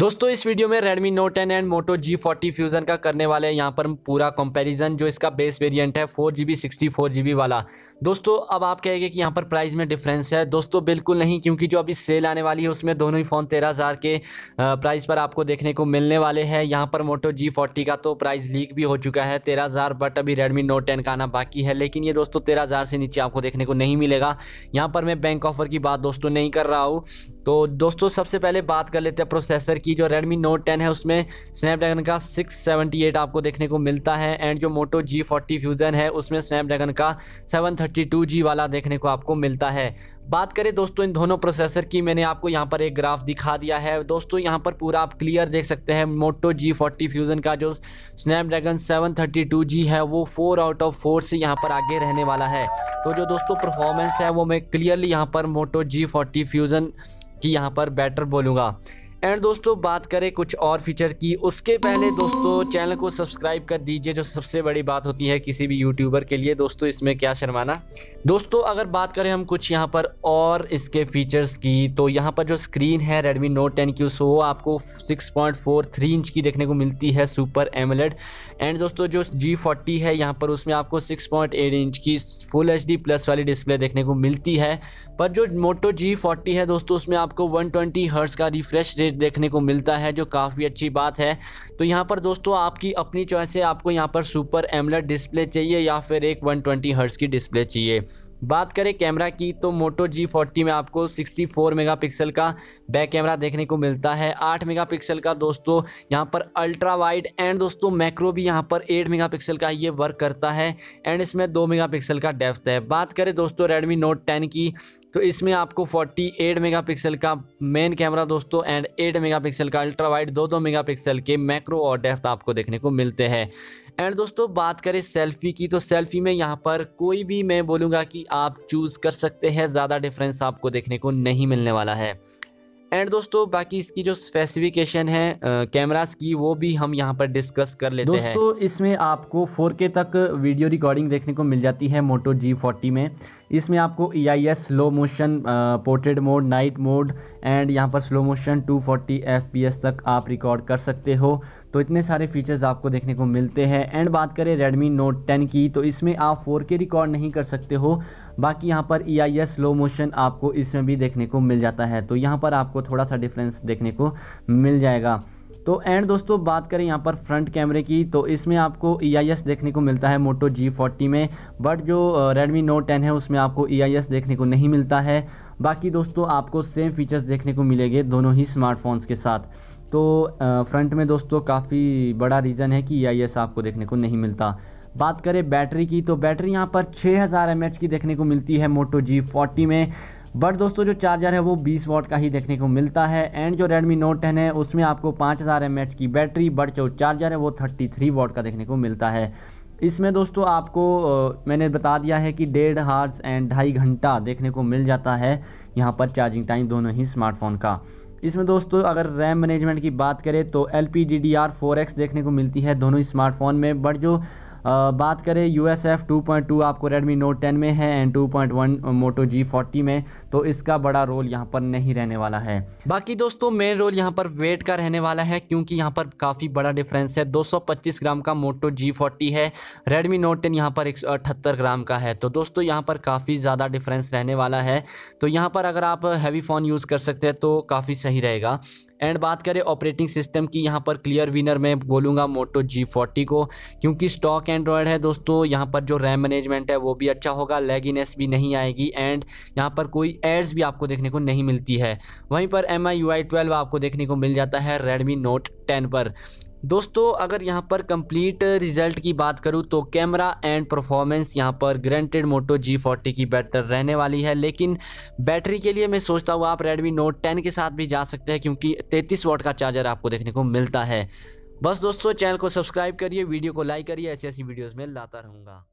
दोस्तों इस वीडियो में Redmi Note 10 and Moto G40 Fusion का करने वाले हैं यहाँ पर पूरा कंपैरिजन जो इसका बेस वेरिएंट है four G B sixty four G B वाला दोस्तों अब आप कहेंगे कि यहाँ पर प्राइस में डिफरेंस है दोस्तों बिल्कुल नहीं क्योंकि जो अभी सेल आने वाली है उसमें दोनों ही फ़ोन तेरह हज़ार के प्राइस पर आपको देखने को मिलने वाले हैं यहाँ पर मोटो जी फोर्टी का तो प्राइस लीक भी हो चुका है तेरह हज़ार बट अभी रेडमी नोट टेन का आना बाकी है लेकिन ये दोस्तों तेरह हज़ार से नीचे आपको देखने को नहीं मिलेगा यहाँ पर मैं बैंक ऑफर की बात दोस्तों नहीं कर रहा हूँ तो दोस्तों सबसे पहले बात कर लेते हैं प्रोसेसर की जो Redmi Note 10 है उसमें स्नैपड्रैगन का 678 आपको देखने को मिलता है एंड जो Moto G40 Fusion है उसमें Snapdragon का 732G वाला देखने को आपको मिलता है बात करें दोस्तों इन दोनों प्रोसेसर की मैंने आपको यहाँ पर एक ग्राफ दिखा दिया है दोस्तों यहाँ पर पूरा आप क्लियर देख सकते हैं मोटो जी फोर्टी फ्यूज़न का जो स्नैपड्रैगन 732G है वो फोर आउट ऑफ फोर से यहाँ पर आगे रहने वाला है तो जो दोस्तों परफॉर्मेंस है वो मैं क्लियरली यहाँ पर मोटो जी फोर्टी फ्यूज़न कि यहाँ पर बेटर बोलूँगा एंड दोस्तों बात करें कुछ और फीचर की उसके पहले दोस्तों चैनल को सब्सक्राइब कर दीजिए जो सबसे बड़ी बात होती है किसी भी यूट्यूबर के लिए दोस्तों इसमें क्या शर्माना दोस्तों अगर बात करें हम कुछ यहाँ पर और इसके फीचर्स की तो यहाँ पर जो स्क्रीन है Redmi Note 10 की उस वो आपको 6.43 इंच की देखने को मिलती है सुपर एमलेट एंड दोस्तों जो जी है यहाँ पर उसमें आपको सिक्स इंच की फुल एच डी प्लस वाली डिस्प्ले देखने को मिलती है पर जो मोटो जी फोर्टी है दोस्तों उसमें आपको वन ट्वेंटी हर्ट्स का रिफ्रेश रेट देखने को मिलता है जो काफ़ी अच्छी बात है तो यहाँ पर दोस्तों आपकी अपनी चॉइस है आपको यहाँ पर सुपर एमलेट डिस्प्ले चाहिए या फिर एक वन ट्वेंटी की डिस्प्ले चाहिए बात करें कैमरा की तो मोटो जी फोर्टी में आपको 64 मेगापिक्सल का बैक कैमरा देखने को मिलता है 8 मेगापिक्सल का दोस्तों यहाँ पर अल्ट्रा वाइड एंड दोस्तों मैक्रो भी यहाँ पर 8 मेगापिक्सल का ये वर्क करता है एंड इसमें 2 मेगापिक्सल का डेप्थ है बात करें दोस्तों रेडमी नोट 10 की तो इसमें आपको 48 मेगापिक्सल का मेन कैमरा दोस्तों एंड 8 मेगापिक्सल का अल्ट्रा वाइड दो दो मेगापिक्सल के मैक्रो और डेफ्थ आपको देखने को मिलते हैं एंड दोस्तों बात करें सेल्फ़ी की तो सेल्फ़ी में यहाँ पर कोई भी मैं बोलूँगा कि आप चूज़ कर सकते हैं ज़्यादा डिफरेंस आपको देखने को नहीं मिलने वाला है एंड दोस्तों बाकी इसकी जो स्पेसिफिकेशन है कैमरास की वो भी हम यहाँ पर डिस्कस कर लेते हैं दोस्तों इसमें आपको 4K तक वीडियो रिकॉर्डिंग देखने को मिल जाती है मोटो G40 में इसमें आपको E I S slow motion portrait mode night mode and यहाँ पर स्लो मोशन 240 एफ तक आप रिकॉर्ड कर सकते हो तो इतने सारे फीचर्स आपको देखने को मिलते हैं एंड बात करें रेडमी नोट 10 की तो इसमें आप 4K रिकॉर्ड नहीं कर सकते हो बाकी यहाँ पर ई आई स्लो मोशन आपको इसमें भी देखने को मिल जाता है तो यहाँ पर आपको थोड़ा सा डिफरेंस देखने को मिल जाएगा तो एंड दोस्तों बात करें यहाँ पर फ्रंट कैमरे की तो इसमें आपको ई e देखने को मिलता है मोटो जी फोर्टी में बट जो रेडमी नोट टेन है उसमें आपको ई e देखने को नहीं मिलता है बाकी दोस्तों आपको सेम फीचर्स देखने को मिलेंगे दोनों ही स्मार्टफोन्स के साथ तो फ्रंट में दोस्तों काफ़ी बड़ा रीज़न है कि ई e आपको देखने को नहीं मिलता बात करें बैटरी की तो बैटरी यहाँ पर 6000 हज़ार की देखने को मिलती है मोटो जी फोर्टी में बट दोस्तों जो चार्जर है वो 20 वॉट का ही देखने को मिलता है एंड जो Redmi Note 10 है उसमें आपको 5000 हज़ार की बैटरी बट जो चार्जर है वो 33 वॉट का देखने को मिलता है इसमें दोस्तों आपको मैंने बता दिया है कि डेढ़ हार्स एंड ढाई घंटा देखने को मिल जाता है यहाँ पर चार्जिंग टाइम दोनों ही स्मार्टफोन का इसमें दोस्तों अगर रैम मैनेजमेंट की बात करें तो L P D D R four X देखने को मिलती है दोनों स्मार्टफोन में बट जो बात करें U S F two point two आपको रेडमी नोट टेन में है and two point one Moto G forty में तो इसका बड़ा रोल यहाँ पर नहीं रहने वाला है बाकी दोस्तों मेन रोल यहाँ पर वेट का रहने वाला है क्योंकि यहाँ पर काफ़ी बड़ा डिफरेंस है 225 ग्राम का मोटो जी फोर्टी है रेडमी नोट टेन यहाँ पर एक ग्राम का है तो दोस्तों यहाँ पर काफ़ी ज़्यादा डिफरेंस रहने वाला है तो यहाँ पर अगर आप हैवी फ़ोन यूज़ कर सकते हैं तो काफ़ी सही रहेगा एंड बात करें ऑपरेटिंग सिस्टम की यहाँ पर क्लियर विनर मैं बोलूँगा मोटो जी फोर्टी को क्योंकि स्टॉक एंड्रॉयड है दोस्तों यहाँ पर जो रैम मैनेजमेंट है वो भी अच्छा होगा लेगिनेस भी नहीं आएगी एंड यहाँ पर कोई एड्स भी आपको देखने को नहीं मिलती है वहीं पर M I U I twelve आपको देखने को मिल जाता है रेडमी नोट टेन पर दोस्तों अगर यहाँ पर कंप्लीट रिजल्ट की बात करूँ तो कैमरा एंड परफॉर्मेंस यहाँ पर ग्रेंटेड मोटो जी फोर्टी की बेटर रहने वाली है लेकिन बैटरी के लिए मैं सोचता हूँ आप रेडमी नोट टेन के साथ भी जा सकते हैं क्योंकि 33 वॉट का चार्जर आपको देखने को मिलता है बस दोस्तों चैनल को सब्सक्राइब करिए वीडियो को लाइक करिए ऐसी ऐसी वीडियोज़ में लाता रहूँगा